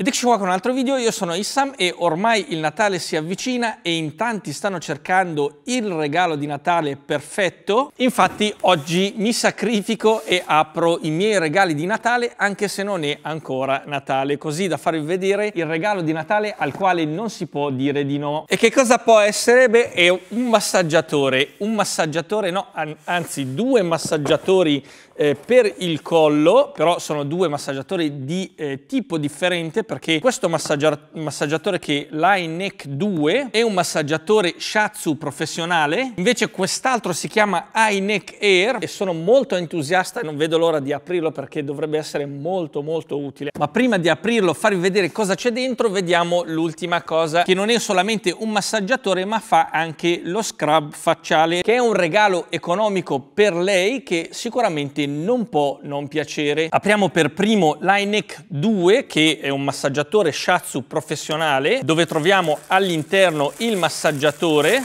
Ed eccoci qua con un altro video, io sono Issam e ormai il Natale si avvicina e in tanti stanno cercando il regalo di Natale perfetto. Infatti oggi mi sacrifico e apro i miei regali di Natale anche se non è ancora Natale, così da farvi vedere il regalo di Natale al quale non si può dire di no. E che cosa può essere? Beh, è un massaggiatore, un massaggiatore no, an anzi due massaggiatori eh, per il collo, però sono due massaggiatori di eh, tipo differente perché questo massaggiatore che l'Inec 2 è un massaggiatore Shatsu professionale, invece quest'altro si chiama Inec Air e sono molto entusiasta e non vedo l'ora di aprirlo perché dovrebbe essere molto molto utile. Ma prima di aprirlo, farvi vedere cosa c'è dentro, vediamo l'ultima cosa che non è solamente un massaggiatore ma fa anche lo scrub facciale che è un regalo economico per lei che sicuramente non può non piacere. Apriamo per primo l'Inec 2 che è un massaggiatore massaggiatore Shatsu professionale dove troviamo all'interno il massaggiatore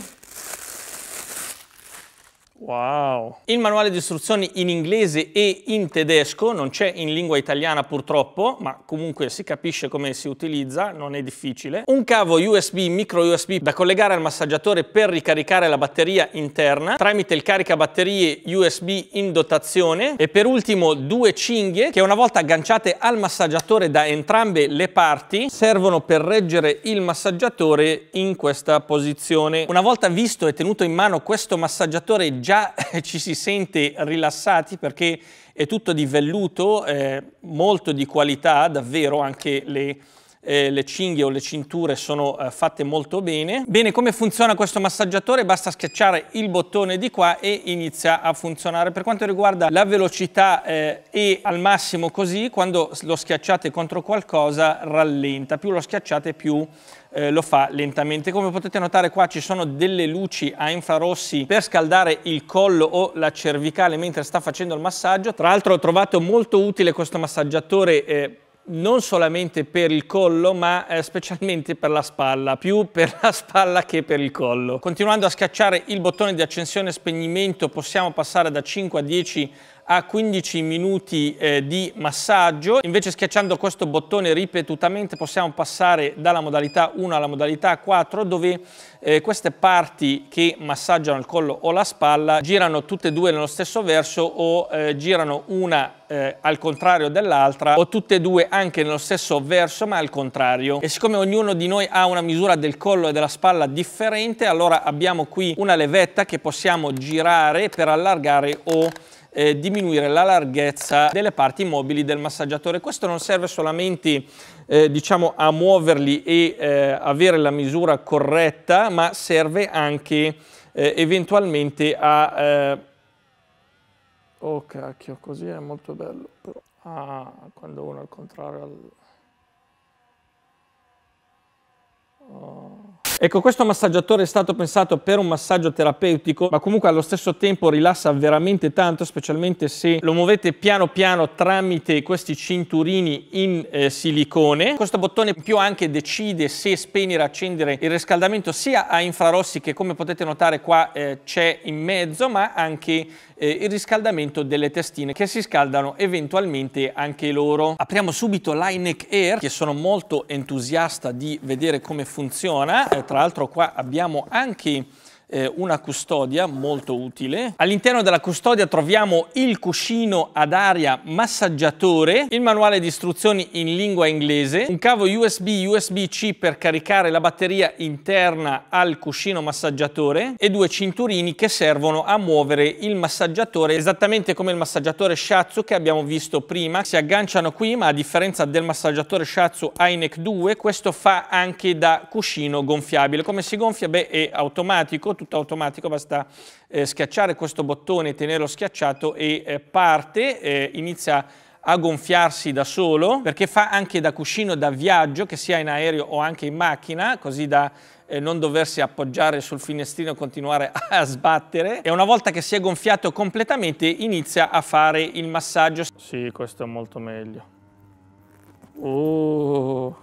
Wow! Il manuale di istruzioni in inglese e in tedesco, non c'è in lingua italiana purtroppo, ma comunque si capisce come si utilizza, non è difficile. Un cavo USB, micro USB da collegare al massaggiatore per ricaricare la batteria interna tramite il caricabatterie USB in dotazione e per ultimo due cinghie che una volta agganciate al massaggiatore da entrambe le parti servono per reggere il massaggiatore in questa posizione. Una volta visto e tenuto in mano questo massaggiatore già già eh, ci si sente rilassati perché è tutto di velluto, eh, molto di qualità, davvero anche le eh, le cinghie o le cinture sono eh, fatte molto bene. Bene, come funziona questo massaggiatore? Basta schiacciare il bottone di qua e inizia a funzionare. Per quanto riguarda la velocità eh, è al massimo così, quando lo schiacciate contro qualcosa rallenta, più lo schiacciate più eh, lo fa lentamente. Come potete notare qua ci sono delle luci a infrarossi per scaldare il collo o la cervicale mentre sta facendo il massaggio. Tra l'altro ho trovato molto utile questo massaggiatore eh, non solamente per il collo ma eh, specialmente per la spalla, più per la spalla che per il collo. Continuando a scacciare il bottone di accensione e spegnimento possiamo passare da 5 a 10 a 15 minuti eh, di massaggio. Invece schiacciando questo bottone ripetutamente possiamo passare dalla modalità 1 alla modalità 4 dove eh, queste parti che massaggiano il collo o la spalla girano tutte e due nello stesso verso o eh, girano una eh, al contrario dell'altra o tutte e due anche nello stesso verso ma al contrario. E siccome ognuno di noi ha una misura del collo e della spalla differente allora abbiamo qui una levetta che possiamo girare per allargare o eh, diminuire la larghezza delle parti mobili del massaggiatore. Questo non serve solamente eh, diciamo, a muoverli e eh, avere la misura corretta, ma serve anche eh, eventualmente a... Eh, oh cacchio, così è molto bello. Però... Ah, quando uno al contrario... Al... Oh. Ecco, questo massaggiatore è stato pensato per un massaggio terapeutico, ma comunque allo stesso tempo rilassa veramente tanto, specialmente se lo muovete piano piano tramite questi cinturini in eh, silicone. Questo bottone più anche decide se spegnere o accendere il riscaldamento sia a infrarossi che come potete notare qua eh, c'è in mezzo, ma anche eh, il riscaldamento delle testine che si scaldano eventualmente anche loro. Apriamo subito l'Inec Air, che sono molto entusiasta di vedere come funziona. Eh, tra l'altro qua abbiamo anche eh, una custodia molto utile. All'interno della custodia troviamo il cuscino ad aria massaggiatore, il manuale di istruzioni in lingua inglese, un cavo USB USB-C per caricare la batteria interna al cuscino massaggiatore e due cinturini che servono a muovere il massaggiatore esattamente come il massaggiatore Shatsu che abbiamo visto prima. Si agganciano qui ma a differenza del massaggiatore Shatsu iNEC 2 questo fa anche da cuscino gonfiabile. Come si gonfia? Beh è automatico, tutto automatico, basta eh, schiacciare questo bottone, tenerlo schiacciato e eh, parte, eh, inizia a gonfiarsi da solo perché fa anche da cuscino da viaggio che sia in aereo o anche in macchina così da eh, non doversi appoggiare sul finestrino e continuare a sbattere e una volta che si è gonfiato completamente inizia a fare il massaggio sì questo è molto meglio uh.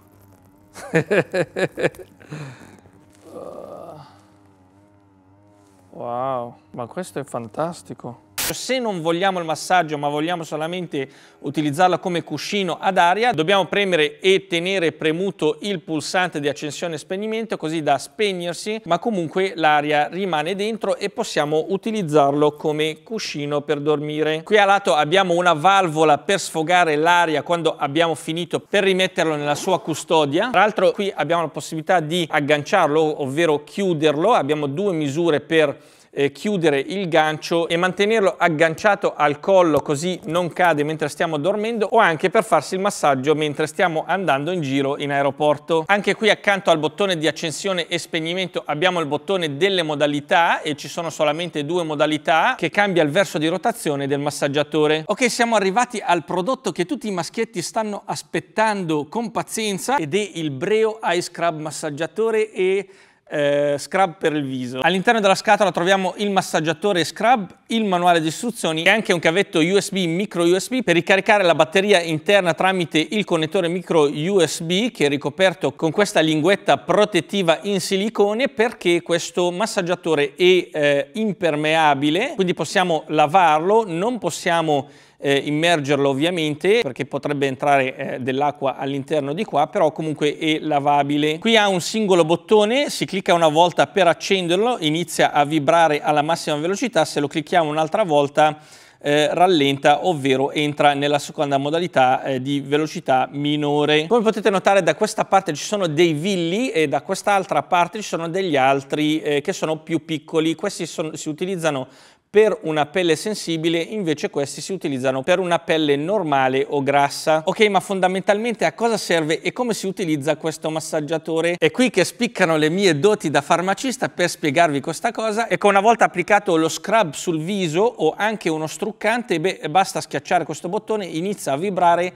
Wow, ma questo è fantastico. Se non vogliamo il massaggio ma vogliamo solamente utilizzarla come cuscino ad aria, dobbiamo premere e tenere premuto il pulsante di accensione e spegnimento così da spegnersi ma comunque l'aria rimane dentro e possiamo utilizzarlo come cuscino per dormire. Qui a lato abbiamo una valvola per sfogare l'aria quando abbiamo finito per rimetterlo nella sua custodia. Tra l'altro qui abbiamo la possibilità di agganciarlo ovvero chiuderlo, abbiamo due misure per eh, chiudere il gancio e mantenerlo agganciato al collo così non cade mentre stiamo dormendo o anche per farsi il massaggio mentre stiamo andando in giro in aeroporto. Anche qui accanto al bottone di accensione e spegnimento abbiamo il bottone delle modalità e ci sono solamente due modalità che cambia il verso di rotazione del massaggiatore. Ok, siamo arrivati al prodotto che tutti i maschietti stanno aspettando con pazienza ed è il Breo Ice Scrub Massaggiatore e eh, scrub per il viso. All'interno della scatola troviamo il massaggiatore scrub, il manuale di istruzioni e anche un cavetto USB micro USB per ricaricare la batteria interna tramite il connettore micro USB che è ricoperto con questa linguetta protettiva in silicone perché questo massaggiatore è eh, impermeabile, quindi possiamo lavarlo, non possiamo eh, immergerlo ovviamente perché potrebbe entrare eh, dell'acqua all'interno di qua, però comunque è lavabile. Qui ha un singolo bottone, si clicca una volta per accenderlo, inizia a vibrare alla massima velocità, se lo clicchiamo un'altra volta eh, rallenta, ovvero entra nella seconda modalità eh, di velocità minore. Come potete notare da questa parte ci sono dei villi e da quest'altra parte ci sono degli altri eh, che sono più piccoli. Questi sono, si utilizzano per una pelle sensibile invece questi si utilizzano per una pelle normale o grassa. Ok, ma fondamentalmente a cosa serve e come si utilizza questo massaggiatore? È qui che spiccano le mie doti da farmacista per spiegarvi questa cosa. Ecco, una volta applicato lo scrub sul viso o anche uno struccante, beh, basta schiacciare questo bottone, inizia a vibrare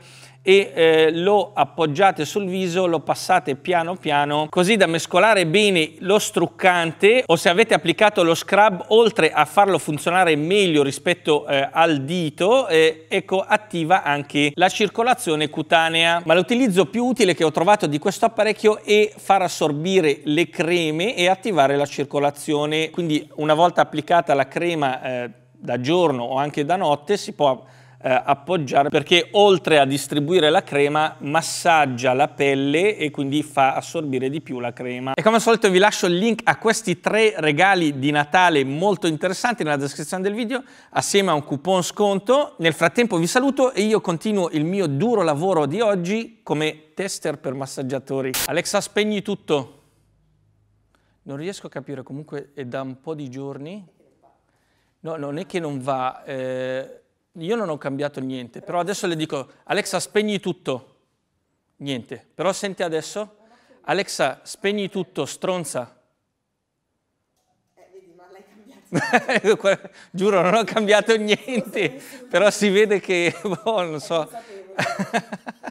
e eh, lo appoggiate sul viso, lo passate piano piano così da mescolare bene lo struccante o se avete applicato lo scrub oltre a farlo funzionare meglio rispetto eh, al dito, eh, ecco attiva anche la circolazione cutanea. Ma l'utilizzo più utile che ho trovato di questo apparecchio è far assorbire le creme e attivare la circolazione, quindi una volta applicata la crema eh, da giorno o anche da notte si può eh, appoggiare perché oltre a distribuire la crema massaggia la pelle e quindi fa assorbire di più la crema. E come al solito vi lascio il link a questi tre regali di Natale molto interessanti nella descrizione del video assieme a un coupon sconto. Nel frattempo vi saluto e io continuo il mio duro lavoro di oggi come tester per massaggiatori. Alexa spegni tutto. Non riesco a capire, comunque è da un po' di giorni. No, non è che non va. Eh io non ho cambiato niente, però adesso le dico, Alexa spegni tutto, niente, però senti adesso, Alexa spegni tutto, stronza. Eh, vedi, ma l'hai cambiato. Giuro, non ho cambiato niente, però si vede che, boh, non so.